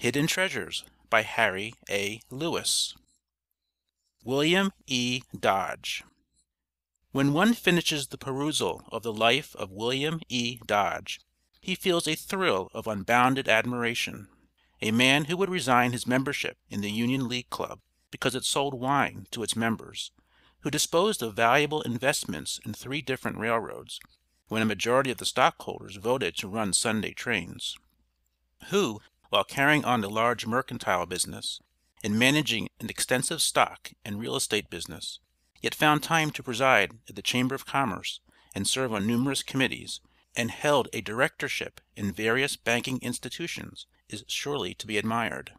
HIDDEN TREASURES By HARRY A. LEWIS WILLIAM E. DODGE When one finishes the perusal of the life of William E. Dodge, he feels a thrill of unbounded admiration. A man who would resign his membership in the Union League Club because it sold wine to its members, who disposed of valuable investments in three different railroads, when a majority of the stockholders voted to run Sunday trains; who while carrying on a large mercantile business, and managing an extensive stock and real estate business, yet found time to preside at the Chamber of Commerce and serve on numerous committees, and held a directorship in various banking institutions, is surely to be admired.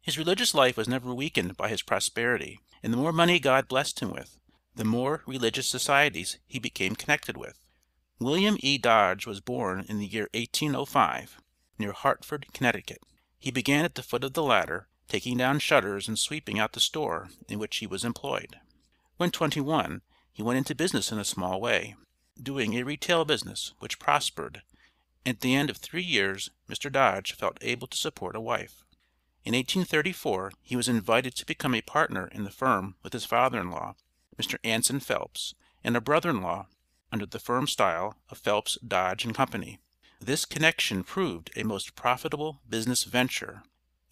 His religious life was never weakened by his prosperity, and the more money God blessed him with, the more religious societies he became connected with. William E. Dodge was born in the year 1805, near Hartford, Connecticut. He began at the foot of the ladder, taking down shutters and sweeping out the store in which he was employed. When twenty one, he went into business in a small way, doing a retail business, which prospered, at the end of three years Mr. Dodge felt able to support a wife. In 1834 he was invited to become a partner in the firm with his father in law, Mr. Anson Phelps, and a brother in law, under the firm style of Phelps, Dodge & Company. This connection proved a most profitable business venture,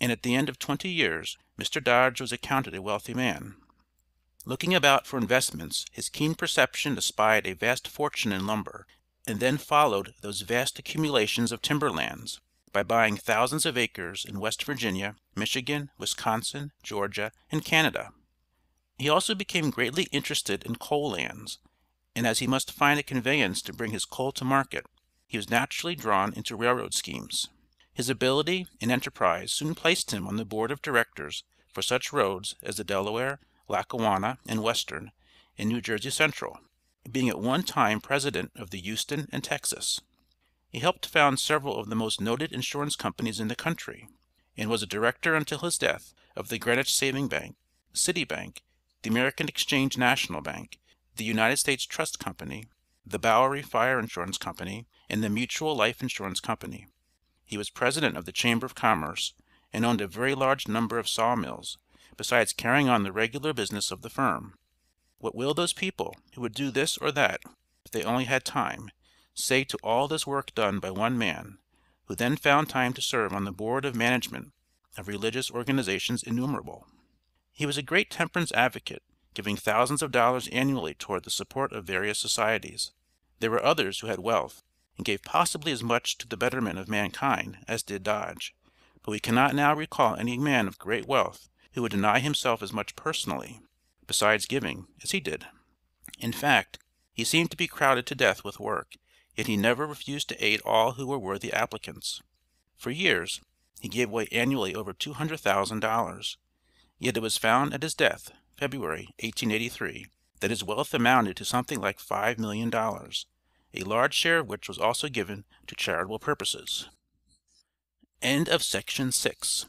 and at the end of twenty years Mr. Dodge was accounted a wealthy man. Looking about for investments his keen perception espied a vast fortune in lumber, and then followed those vast accumulations of timber lands, by buying thousands of acres in West Virginia, Michigan, Wisconsin, Georgia, and Canada. He also became greatly interested in coal lands, and as he must find a conveyance to bring his coal to market he was naturally drawn into railroad schemes. His ability and enterprise soon placed him on the board of directors for such roads as the Delaware, Lackawanna and Western, and New Jersey Central, being at one time president of the Houston and Texas. He helped found several of the most noted insurance companies in the country, and was a director until his death of the Greenwich Saving Bank, City Bank, the American Exchange National Bank, the United States Trust Company the Bowery Fire Insurance Company, and the Mutual Life Insurance Company. He was president of the Chamber of Commerce, and owned a very large number of saw mills, besides carrying on the regular business of the firm. What will those people, who would do this or that, if they only had time, say to all this work done by one man, who then found time to serve on the board of management of religious organizations innumerable? He was a great temperance advocate, giving thousands of dollars annually toward the support of various societies. There were others who had wealth, and gave possibly as much to the betterment of mankind as did Dodge; but we cannot now recall any man of great wealth who would deny himself as much personally, besides giving, as he did. In fact, he seemed to be crowded to death with work, yet he never refused to aid all who were worthy applicants. For years, he gave away annually over two hundred thousand dollars, yet it was found at his death, February, 1883 that his wealth amounted to something like five million dollars, a large share of which was also given to charitable purposes. End of section six.